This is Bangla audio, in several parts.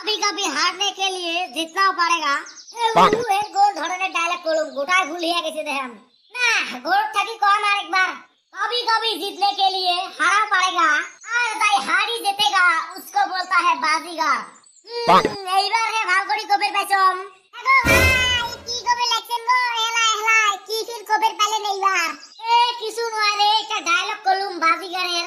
कभी कभी हारने के लिए जितना पड़ेगा गोल धरने डायलॉग गोटा भूल हम ना गोल कौन एक बार कभी कभी जीतने के लिए हारा पड़ेगा और भाई उसको बोलता है बाजीगर हम्म, बार है कोबेर की कोबेर लेक्शन गो हेला हेला की फिर कोबेर पहले नहीं बार ए किसुन वाले डायलॉग बाजीगर है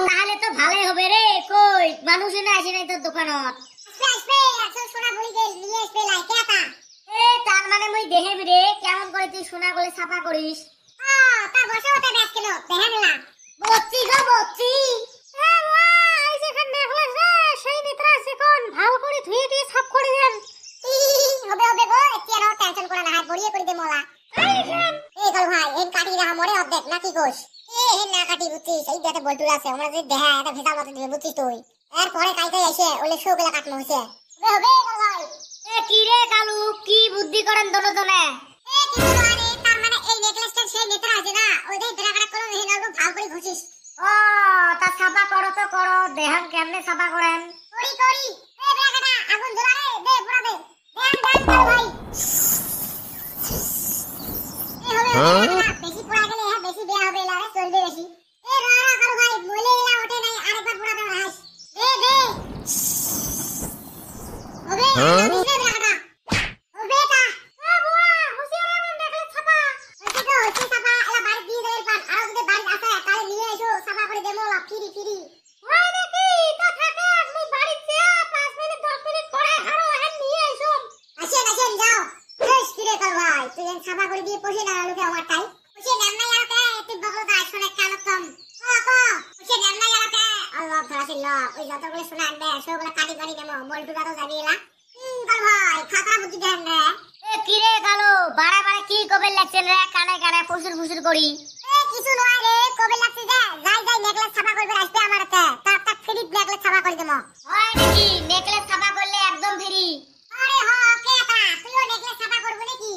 মানুষ না আসে নাই তোর দোকানত তার মানে মুই দেহেম রে কেমন করে তুই সোনা গলে ছাপা করিস তা বসে হতে ব্যাগ কিলো দেহেম না বচ্চি গো বচ্চি বুঝছিস এই যাতে বল্টুর আছে আমরা যদি দেখা এটা ভেজাল মতো দিবে বুঝছিস তুই এরপরে কাইতে এসে ওলে শোগুলা কাটনো হইছে হবে হবে ভাই এ কি রে কালু কি বুদ্ধি করেন দনজনে এ কিছু মানে তার মানে এই নেকলেসটা সেই নেতা আছে না ওইটাই বেড়াকাটা করে হেন অল্প ভালো করে ঘষিস ও তা সাফা করো তো করো দেহান কেমনে সাফা করেন করি করি এ বেড়াকাটা আগুন ধরা রে দে পুরা দে দেহান দেহান ভাই এ হ্যাঁ? হবে আছে আচ্ছা, সাফা আলা বাড়ি দিয়ে দেবেন পান ওই দেখি করে শোনা আনবে সবগুলো কাটি কাটি দেবো বল্টুটা তো জানিয়ে না কাল ভাই ফাঁকা কি কবে লাগছে রে কানে কানে ফুসুর ফুসুর করি এ কিছু নয় রে কবে লাগছে যা যাই যাই নেকলেস ছাপা করবে আসবে আমার কাছে তার তার ফ্রি নেকলেস ছাপা করে দেবো হয় নাকি নেকলেস ছাপা করলে একদম ফ্রি আরে হ কে তা তুইও নেকলেস ছাপা করবি নাকি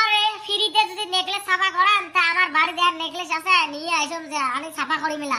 আরে ফ্রিতে যদি নেকলেস ছাপা করান তা আমার বাড়ি দেয়ার নেকলেস আছে নিয়ে আইসম যা আমি ছাপা করি মেলা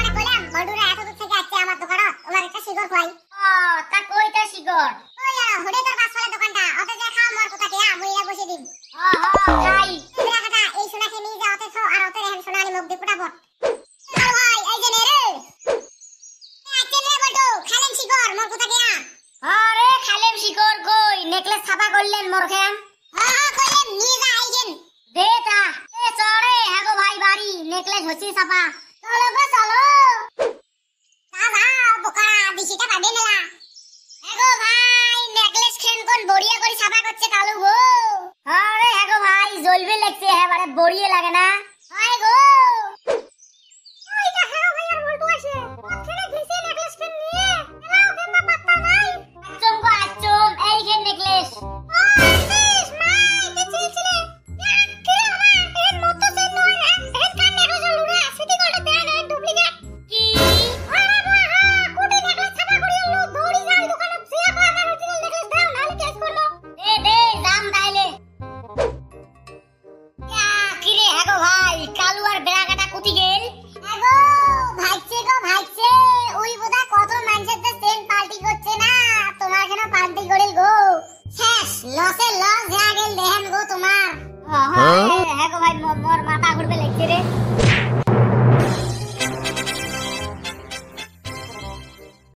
নেকলেস হচ্ছি সাপা চলো গো চলো বোকা দিশিটা পাবে মেলা এগো হ্যাঁ ভাই নেকলেস খেন কোন বড়িয়া করে সাপা করছে কালু গো আরে এগো হ্যাঁ ভাই জ্বলবে লাগছে হ্যাঁ বড়িয়ে লাগে না লসে লস হ্যাঁ গেল দেহেন গো তোমার হ্যাঁ, হ্যাঁ গো ভাই মোর মাথা ঘুরবে লাগছে রে